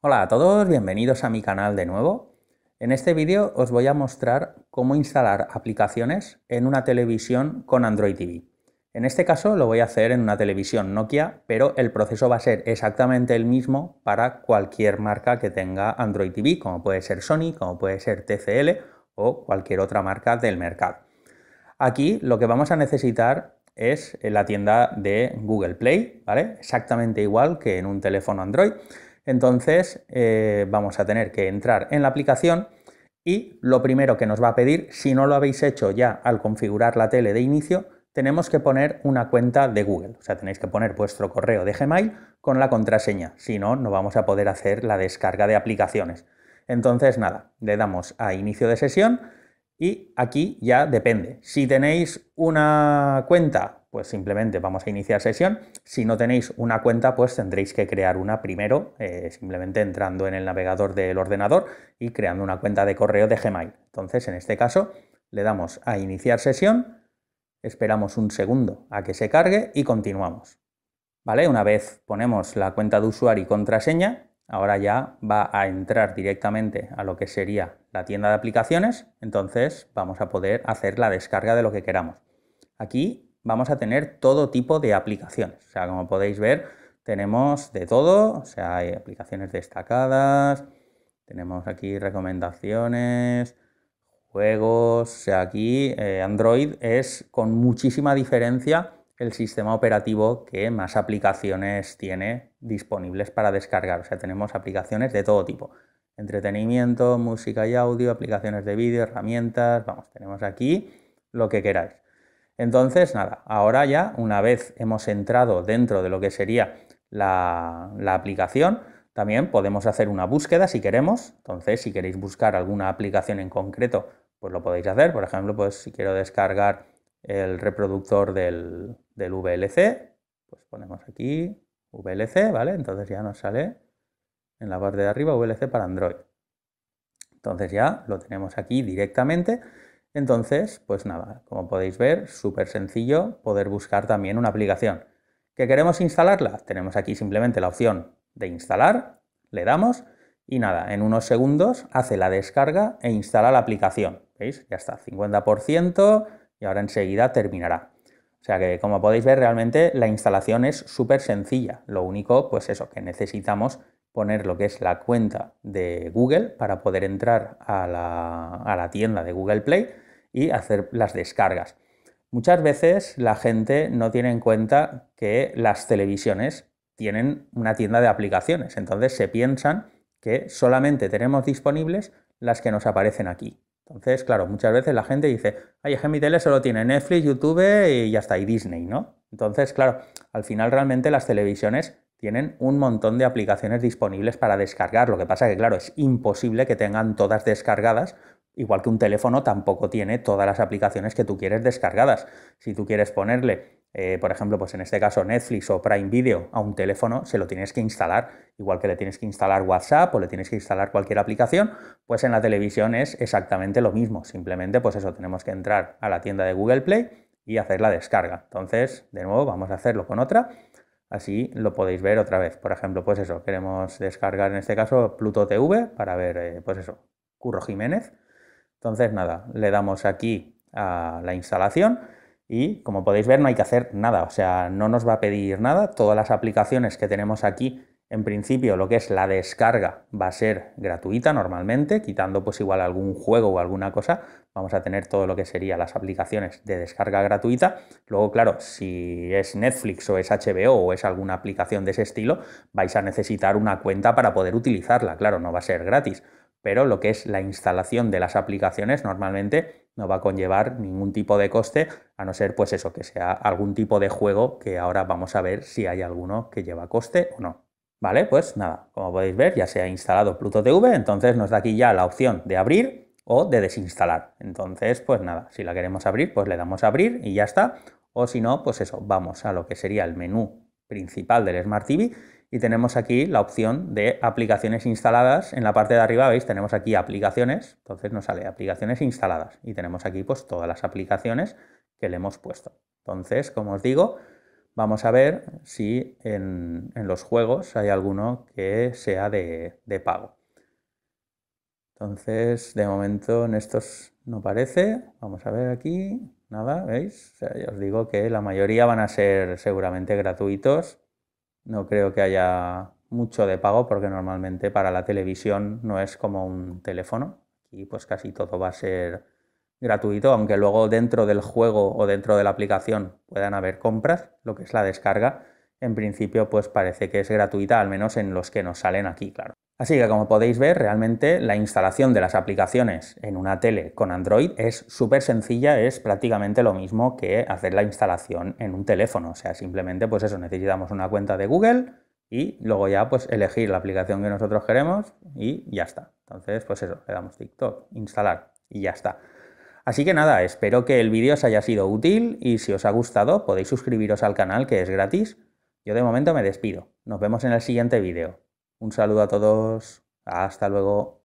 Hola a todos, bienvenidos a mi canal de nuevo. En este vídeo os voy a mostrar cómo instalar aplicaciones en una televisión con Android TV. En este caso lo voy a hacer en una televisión Nokia, pero el proceso va a ser exactamente el mismo para cualquier marca que tenga Android TV, como puede ser Sony, como puede ser TCL o cualquier otra marca del mercado. Aquí lo que vamos a necesitar es la tienda de Google Play, ¿vale? Exactamente igual que en un teléfono Android. Entonces eh, vamos a tener que entrar en la aplicación y lo primero que nos va a pedir, si no lo habéis hecho ya al configurar la tele de inicio, tenemos que poner una cuenta de Google. O sea, tenéis que poner vuestro correo de Gmail con la contraseña. Si no, no vamos a poder hacer la descarga de aplicaciones. Entonces, nada, le damos a inicio de sesión y aquí ya depende. Si tenéis una cuenta pues simplemente vamos a iniciar sesión. Si no tenéis una cuenta, pues tendréis que crear una primero, eh, simplemente entrando en el navegador del ordenador y creando una cuenta de correo de Gmail. Entonces, en este caso, le damos a iniciar sesión, esperamos un segundo a que se cargue y continuamos. ¿Vale? Una vez ponemos la cuenta de usuario y contraseña, ahora ya va a entrar directamente a lo que sería la tienda de aplicaciones, entonces vamos a poder hacer la descarga de lo que queramos. Aquí vamos a tener todo tipo de aplicaciones. O sea, como podéis ver, tenemos de todo, o sea, hay aplicaciones destacadas, tenemos aquí recomendaciones, juegos, o sea, aquí eh, Android es con muchísima diferencia el sistema operativo que más aplicaciones tiene disponibles para descargar. O sea, tenemos aplicaciones de todo tipo. Entretenimiento, música y audio, aplicaciones de vídeo, herramientas, vamos, tenemos aquí lo que queráis. Entonces, nada, ahora ya una vez hemos entrado dentro de lo que sería la, aplicación, también podemos hacer una búsqueda si queremos. Entonces, si queréis buscar alguna aplicación en concreto, pues lo podéis hacer. Por ejemplo, pues si quiero descargar el reproductor del, del VLC, pues ponemos aquí VLC, ¿vale? Entonces ya nos sale en la parte de arriba VLC para Android. Entonces ya lo tenemos aquí directamente entonces, pues nada, como podéis ver, súper sencillo poder buscar también una aplicación. ¿Que queremos instalarla? Tenemos aquí simplemente la opción de instalar, le damos y nada, en unos segundos hace la descarga e instala la aplicación. ¿Veis? Ya está, 50% y ahora enseguida terminará. O sea que como podéis ver realmente la instalación es súper sencilla. Lo único, pues eso, que necesitamos poner lo que es la cuenta de Google para poder entrar a la, a la tienda de Google Play y hacer las descargas. Muchas veces la gente no tiene en cuenta que las televisiones tienen una tienda de aplicaciones, entonces se piensan que solamente tenemos disponibles las que nos aparecen aquí. Entonces, claro, muchas veces la gente dice, ay, es tele solo tiene Netflix, YouTube y está, y Disney, ¿no? Entonces, claro, al final realmente las televisiones tienen un montón de aplicaciones disponibles para descargar. Lo que pasa que, claro, es imposible que tengan todas descargadas Igual que un teléfono tampoco tiene todas las aplicaciones que tú quieres descargadas. Si tú quieres ponerle, eh, por ejemplo, pues en este caso Netflix o Prime Video a un teléfono, se lo tienes que instalar. Igual que le tienes que instalar WhatsApp o le tienes que instalar cualquier aplicación, pues en la televisión es exactamente lo mismo. Simplemente, pues eso, tenemos que entrar a la tienda de Google Play y hacer la descarga. Entonces, de nuevo, vamos a hacerlo con otra. Así lo podéis ver otra vez. Por ejemplo, pues eso, queremos descargar en este caso Pluto TV para ver, eh, pues eso, Curro Jiménez entonces, nada, le damos aquí a la instalación y como podéis ver no hay que hacer nada, o sea, no nos va a pedir nada, todas las aplicaciones que tenemos aquí, en principio lo que es la descarga va a ser gratuita normalmente, quitando pues igual algún juego o alguna cosa, vamos a tener todo lo que sería las aplicaciones de descarga gratuita, luego claro, si es Netflix o es HBO o es alguna aplicación de ese estilo, vais a necesitar una cuenta para poder utilizarla, claro, no va a ser gratis pero lo que es la instalación de las aplicaciones normalmente no va a conllevar ningún tipo de coste, a no ser pues eso, que sea algún tipo de juego que ahora vamos a ver si hay alguno que lleva coste o no. Vale, pues nada, como podéis ver ya se ha instalado Pluto TV, entonces nos da aquí ya la opción de abrir o de desinstalar. Entonces, pues nada, si la queremos abrir, pues le damos a abrir y ya está. O si no, pues eso, vamos a lo que sería el menú principal del Smart TV y tenemos aquí la opción de aplicaciones instaladas. En la parte de arriba, veis, tenemos aquí aplicaciones, entonces nos sale aplicaciones instaladas y tenemos aquí pues todas las aplicaciones que le hemos puesto. Entonces, como os digo, vamos a ver si en, los juegos hay alguno que sea de, pago. Entonces, de momento en estos no parece. Vamos a ver aquí. Nada, ¿veis? os digo que la mayoría van a ser seguramente gratuitos no creo que haya mucho de pago porque normalmente para la televisión no es como un teléfono y pues casi todo va a ser gratuito, aunque luego dentro del juego o dentro de la aplicación puedan haber compras, lo que es la descarga, en principio pues parece que es gratuita, al menos en los que nos salen aquí, claro. Así que como podéis ver, realmente la instalación de las aplicaciones en una tele con Android es súper sencilla, es prácticamente lo mismo que hacer la instalación en un teléfono. O sea, simplemente pues eso, necesitamos una cuenta de Google y luego ya pues elegir la aplicación que nosotros queremos y ya está. Entonces pues eso, le damos TikTok, instalar y ya está. Así que nada, espero que el vídeo os haya sido útil y si os ha gustado podéis suscribiros al canal que es gratis. Yo de momento me despido. Nos vemos en el siguiente vídeo. Un saludo a todos. Hasta luego.